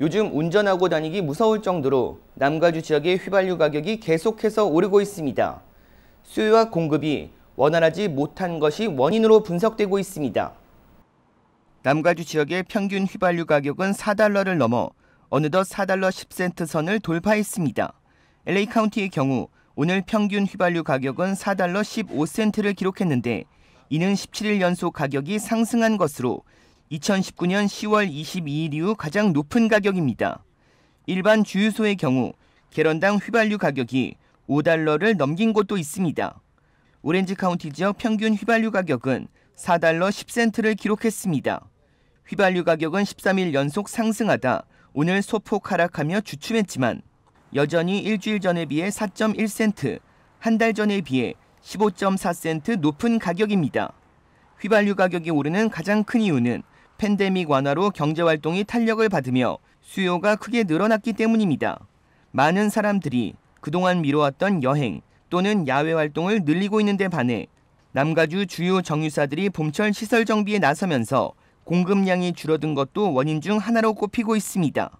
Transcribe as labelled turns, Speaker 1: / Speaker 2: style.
Speaker 1: 요즘 운전하고 다니기 무서울 정도로 남가주 지역의 휘발유 가격이 계속해서 오르고 있습니다. 수요와 공급이 원활하지 못한 것이 원인으로 분석되고 있습니다. 남가주 지역의 평균 휘발유 가격은 4달러를 넘어 어느덧 4달러 10센트 선을 돌파했습니다. LA 카운티의 경우 오늘 평균 휘발유 가격은 4달러 15센트를 기록했는데 이는 17일 연속 가격이 상승한 것으로 2019년 10월 22일 이후 가장 높은 가격입니다. 일반 주유소의 경우 개런당 휘발유 가격이 5달러를 넘긴 곳도 있습니다. 오렌지 카운티 지역 평균 휘발유 가격은 4달러 10센트를 기록했습니다. 휘발유 가격은 13일 연속 상승하다 오늘 소폭 하락하며 주춤했지만 여전히 일주일 전에 비해 4.1센트, 한 달 전에 비해 15.4센트 높은 가격입니다. 휘발유 가격이 오르는 가장 큰 이유는 팬데믹 완화로 경제 활동이 탄력을 받으며 수요가 크게 늘어났기 때문입니다. 많은 사람들이 그동안 미뤄왔던 여행 또는 야외 활동을 늘리고 있는 데 반해 남가주 주요 정유사들이 봄철 시설 정비에 나서면서 공급량이 줄어든 것도 원인 중 하나로 꼽히고 있습니다.